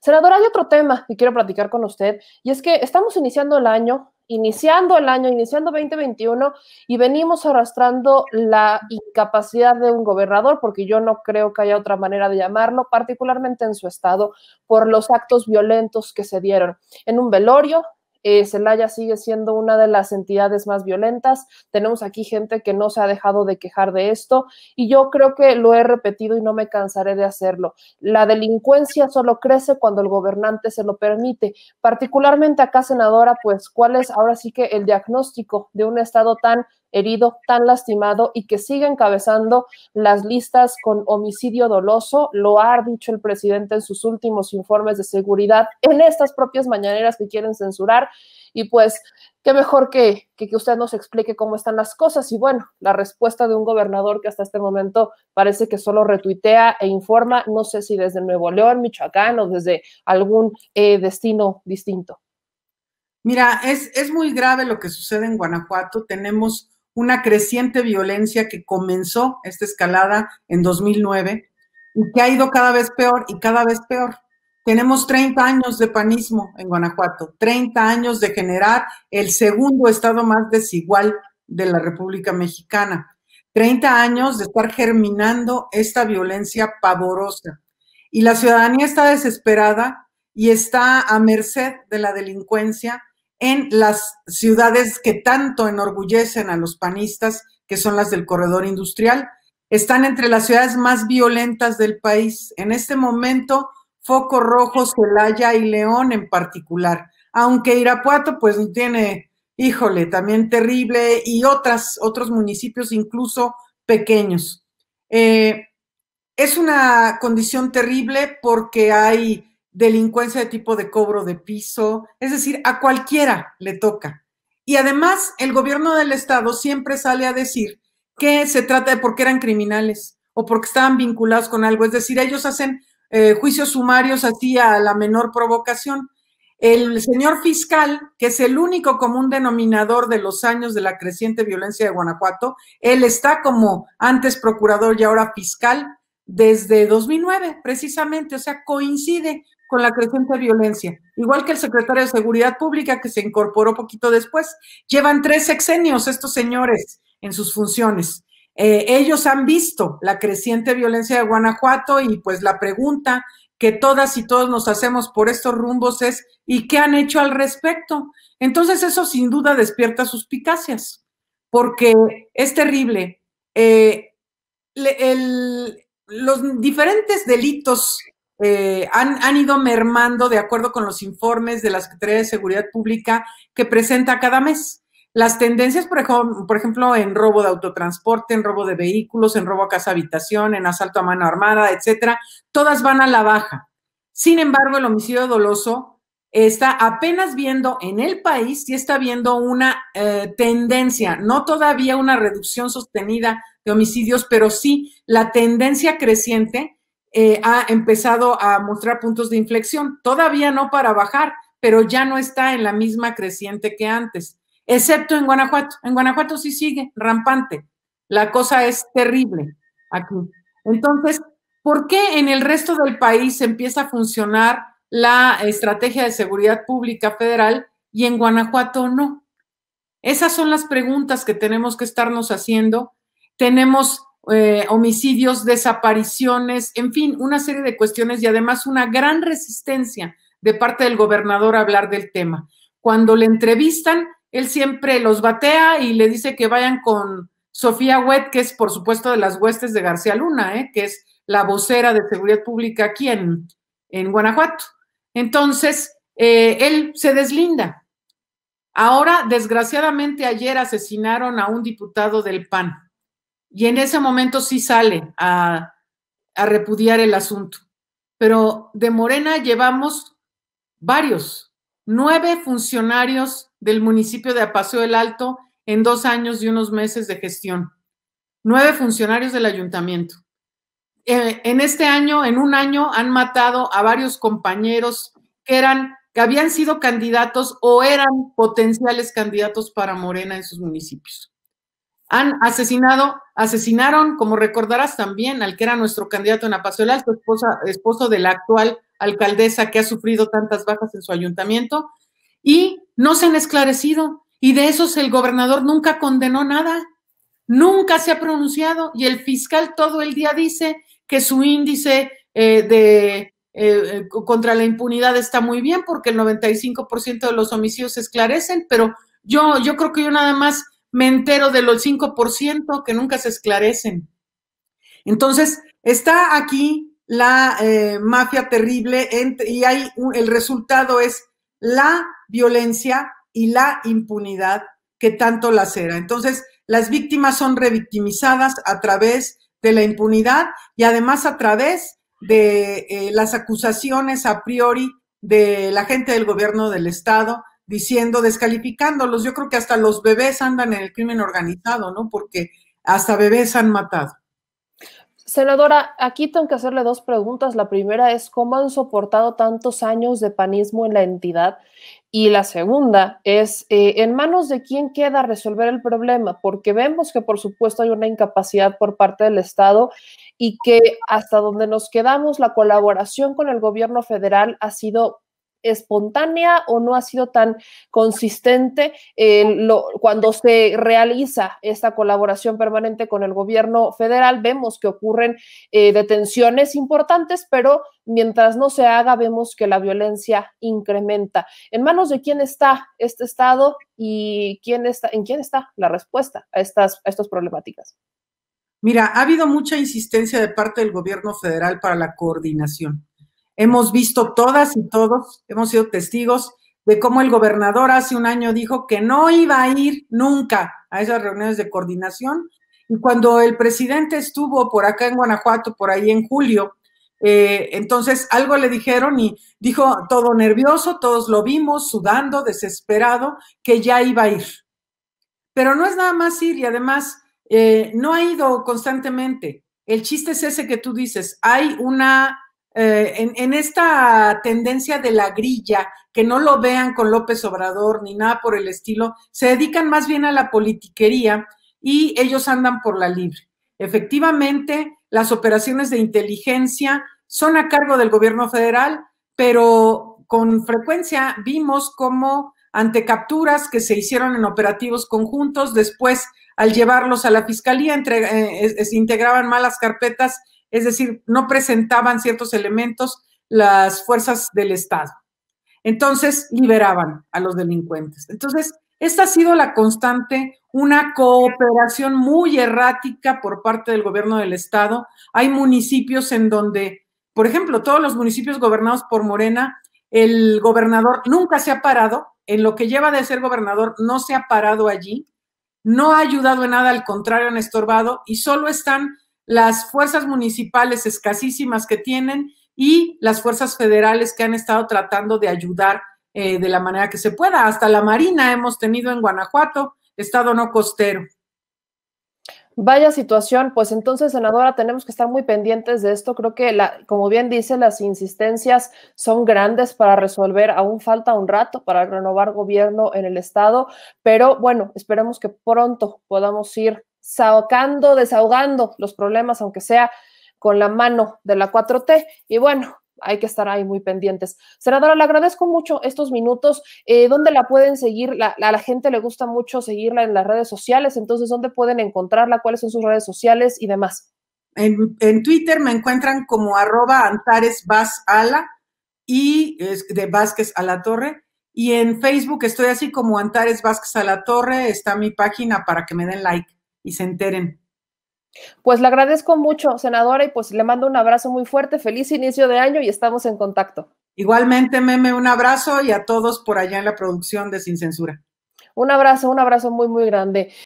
Senadora, hay otro tema que quiero platicar con usted y es que estamos iniciando el año, iniciando el año, iniciando 2021 y venimos arrastrando la incapacidad de un gobernador, porque yo no creo que haya otra manera de llamarlo, particularmente en su estado, por los actos violentos que se dieron en un velorio, eh, Celaya sigue siendo una de las entidades más violentas. Tenemos aquí gente que no se ha dejado de quejar de esto y yo creo que lo he repetido y no me cansaré de hacerlo. La delincuencia solo crece cuando el gobernante se lo permite. Particularmente acá, senadora, pues cuál es ahora sí que el diagnóstico de un Estado tan herido, tan lastimado y que sigue encabezando las listas con homicidio doloso. Lo ha dicho el presidente en sus últimos informes de seguridad en estas propias mañaneras que quieren censurar. Y pues, qué mejor que, que, usted nos explique cómo están las cosas. Y bueno, la respuesta de un gobernador que hasta este momento parece que solo retuitea e informa, no sé si desde Nuevo León, Michoacán o desde algún eh, destino distinto. Mira, es, es muy grave lo que sucede en Guanajuato. Tenemos una creciente violencia que comenzó esta escalada en 2009 y que ha ido cada vez peor y cada vez peor. Tenemos 30 años de panismo en Guanajuato, 30 años de generar el segundo estado más desigual de la República Mexicana, 30 años de estar germinando esta violencia pavorosa. Y la ciudadanía está desesperada y está a merced de la delincuencia en las ciudades que tanto enorgullecen a los panistas, que son las del corredor industrial. Están entre las ciudades más violentas del país. En este momento, Foco Rojo, Celaya y León en particular. Aunque Irapuato, pues tiene, híjole, también terrible, y otras, otros municipios incluso pequeños. Eh, es una condición terrible porque hay delincuencia de tipo de cobro de piso, es decir, a cualquiera le toca. Y además, el gobierno del Estado siempre sale a decir que se trata de porque eran criminales o porque estaban vinculados con algo. Es decir, ellos hacen eh, juicios sumarios así a la menor provocación. El señor fiscal, que es el único común denominador de los años de la creciente violencia de Guanajuato, él está como antes procurador y ahora fiscal desde 2009, precisamente, o sea, coincide con la creciente violencia, igual que el secretario de Seguridad Pública que se incorporó poquito después. Llevan tres sexenios estos señores en sus funciones. Eh, ellos han visto la creciente violencia de Guanajuato y pues la pregunta que todas y todos nos hacemos por estos rumbos es ¿y qué han hecho al respecto? Entonces eso sin duda despierta suspicacias, porque es terrible. Eh, los diferentes delitos eh, han, han, ido mermando de acuerdo con los informes de la Secretaría de Seguridad Pública que presenta cada mes. Las tendencias, por ejemplo, en robo de autotransporte, en robo de vehículos, en robo a casa habitación, en asalto a mano armada, etcétera, todas van a la baja. Sin embargo, el homicidio doloso está apenas viendo en el país, y está viendo una eh, tendencia, no todavía una reducción sostenida de homicidios, pero sí la tendencia creciente eh, ha empezado a mostrar puntos de inflexión, todavía no para bajar, pero ya no está en la misma creciente que antes, excepto en Guanajuato. En Guanajuato sí sigue rampante. La cosa es terrible aquí. Entonces, ¿por qué en el resto del país empieza a funcionar la estrategia de seguridad pública federal y en Guanajuato no? Esas son las preguntas que tenemos que estarnos haciendo. Tenemos eh, homicidios, desapariciones, en fin, una serie de cuestiones y además una gran resistencia de parte del gobernador a hablar del tema. Cuando le entrevistan, él siempre los batea y le dice que vayan con Sofía Huet, que es por supuesto de las huestes de García Luna, eh, que es la vocera de seguridad pública aquí en, Guanajuato. Entonces, eh, él se deslinda. Ahora, desgraciadamente, ayer asesinaron a un diputado del PAN. Y en ese momento sí sale a, repudiar el asunto. Pero de Morena llevamos varios, nueve funcionarios del municipio de Apaseo del Alto en dos años y unos meses de gestión. Nueve funcionarios del ayuntamiento. Eh, en este año, en un año, han matado a varios compañeros que eran, que habían sido candidatos o eran potenciales candidatos para Morena en sus municipios. Han asesinado, asesinaron, como recordarás también, al que era nuestro candidato en Apazuela, su esposa, esposo de la actual alcaldesa que ha sufrido tantas bajas en su ayuntamiento, y no se han esclarecido. Y de esos el gobernador nunca condenó nada, nunca se ha pronunciado, y el fiscal todo el día dice que su índice eh, de eh, eh, contra la impunidad está muy bien porque el 95% de los homicidios se esclarecen, pero yo, yo creo que yo nada más me entero de los 5% que nunca se esclarecen. Entonces, está aquí la eh, mafia terrible y hay el resultado es la violencia y la impunidad que tanto lacera. Entonces, las víctimas son revictimizadas a través de la impunidad y además a través de eh, las acusaciones a priori de la gente del gobierno del Estado diciendo, descalificándolos. Yo creo que hasta los bebés andan en el crimen organizado, ¿no? Porque hasta bebés han matado. Senadora, aquí tengo que hacerle dos preguntas. La primera es, ¿cómo han soportado tantos años de panismo en la entidad? Y la segunda es, eh, ¿en manos de quién queda resolver el problema? Porque vemos que, por supuesto, hay una incapacidad por parte del Estado y que hasta donde nos quedamos, la colaboración con el gobierno federal ha sido espontánea o no ha sido tan consistente cuando se realiza esta colaboración permanente con el gobierno federal. Vemos que ocurren eh, detenciones importantes, pero mientras no se haga, vemos que la violencia incrementa. ¿En manos de quién está este Estado y quién está, en quién está la respuesta a estas, a estas problemáticas? Mira, ha habido mucha insistencia de parte del gobierno federal para la coordinación Hemos visto todas y todos, hemos sido testigos de cómo el gobernador hace un año dijo que no iba a ir nunca a esas reuniones de coordinación. Y cuando el presidente estuvo por acá en Guanajuato, por ahí en julio, eh, entonces algo le dijeron y dijo todo nervioso, todos lo vimos, sudando, desesperado, que ya iba a ir. Pero no es nada más ir y además eh, no ha ido constantemente. El chiste es ese que tú dices, hay una eh, en, esta tendencia de la grilla, que no lo vean con López Obrador ni nada por el estilo, se dedican más bien a la politiquería y ellos andan por la libre. Efectivamente, las operaciones de inteligencia son a cargo del gobierno federal, pero con frecuencia vimos cómo ante capturas que se hicieron en operativos conjuntos. Después, al llevarlos a la fiscalía, se eh, integraban malas carpetas, es decir, no presentaban ciertos elementos las fuerzas del Estado. Entonces, liberaban a los delincuentes. Entonces, esta ha sido la constante, una cooperación muy errática por parte del gobierno del Estado. Hay municipios en donde, por ejemplo, todos los municipios gobernados por Morena el gobernador nunca se ha parado, en lo que lleva de ser gobernador no se ha parado allí, no ha ayudado en nada, al contrario, han estorbado y solo están las fuerzas municipales escasísimas que tienen y las fuerzas federales que han estado tratando de ayudar eh, de la manera que se pueda. Hasta la Marina hemos tenido en Guanajuato, estado no costero. Vaya situación, pues entonces, senadora, tenemos que estar muy pendientes de esto. Creo que, la, como bien dice, las insistencias son grandes para resolver. Aún falta un rato para renovar gobierno en el Estado, pero bueno, esperemos que pronto podamos ir sacando, desahogando los problemas, aunque sea con la mano de la 4T. Y bueno, hay que estar ahí muy pendientes. Senadora, le agradezco mucho estos minutos. Eh, ¿Dónde la pueden seguir? La, a la gente le gusta mucho seguirla en las redes sociales, entonces, ¿dónde pueden encontrarla? ¿Cuáles son sus redes sociales y demás? En, Twitter me encuentran como arroba Antares Vaz Ala y de Vázquez a la Torre. Y en Facebook estoy así como Antares Vázquez a la Torre. Está mi página para que me den like y se enteren. Pues le agradezco mucho, senadora, y pues le mando un abrazo muy fuerte, feliz inicio de año y estamos en contacto. Igualmente, Meme, un abrazo y a todos por allá en la producción de Sin Censura. Un abrazo, un abrazo muy, muy grande.